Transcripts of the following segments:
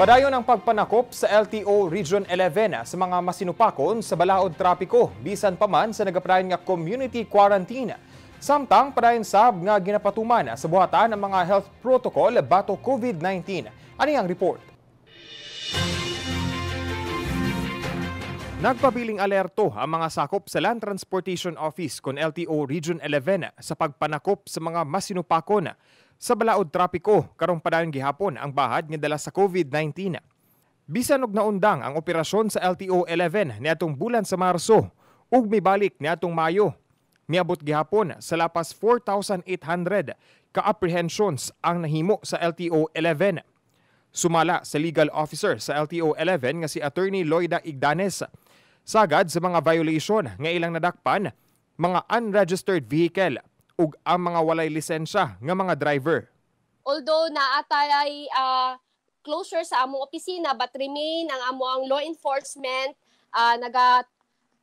Padayon ang pagpanakop sa LTO Region 11 sa mga masinupakon sa balaod trapiko bisan pa man sa nagaprayan nga community quarantine. Samtang padayon sab nga ginapatuman sa buhatan ang mga health protocol bato COVID-19. Ani ang report? Nagpabiling alerto ang mga sakop sa Land Transportation Office kon LTO Region 11 sa pagpanakop sa mga masinupakon sa balaod trapiko, karong padayon gihapon ang bahad nga dala sa COVID-19. Bisan og naundang ang operasyon sa LTO 11 niatong bulan sa Marso ug mibalik niatong Mayo. Miabot gihapon sa lapas 4,800 ka-apprehensions ang nahimo sa LTO 11. Sumala sa legal officer sa LTO 11 nga si Attorney Loida Igdanes. Sagad sa mga violation nga ilang nadakpan, mga unregistered vehicle, ug ang mga walay lisensya nga mga driver. Although naa tay uh, ah, closure sa among opisina but remain ang among law enforcement uh, ah, naga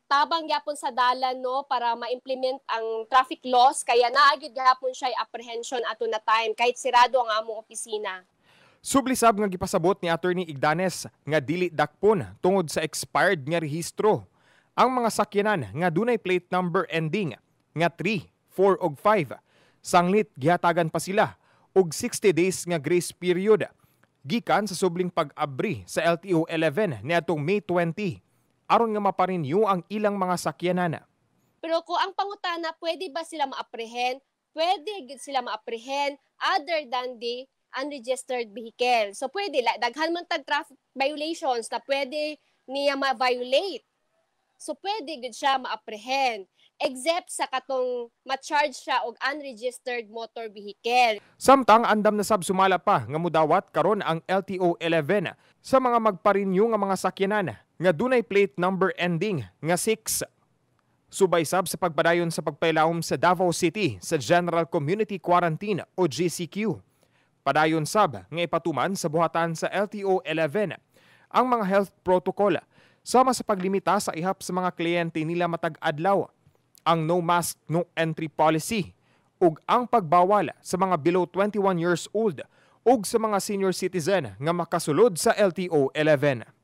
tabang gyapon sa dalan no para ma-implement ang traffic laws kaya naa gyud gyapon siya apprehension ato na time kahit sirado ang among opisina. Subli sab nga gipasabot ni Attorney Igdanes nga dili dakpon tungod sa expired nga rehistro ang mga sakyanan nga dunay plate number ending nga 3 4 og 5. Sanglit gihatagan pa sila og 60 days nga grace period gikan sa subling pag-abri sa LTO 11 niadtong May 20 aron nga maparenew ang ilang mga sakyanan. Pero ko ang pangutana, pwede ba sila ma-apprehend? Pwede sila ma-apprehend other than the unregistered vehicle. So pwede, like, daghan man tag traffic violations na pwede niya ma-violate. So pwede gud siya ma-apprehend except sa katong ma-charge siya og unregistered motor vehicle. Samtang andam na sab sumala pa nga mudawat karon ang LTO 11 sa mga magparenew nga mga sakyanan nga dunay plate number ending nga 6. Subay sab sa pagpadayon sa pagpailawom sa Davao City sa General Community Quarantine o GCQ. Padayon sab nga ipatuman sa buhatan sa LTO 11 ang mga health protocol sama sa paglimita sa ihap sa mga kliyente nila matag-adlaw ang no mask no entry policy ug ang pagbawal sa mga below 21 years old ug sa mga senior citizen nga makasulod sa LTO 11.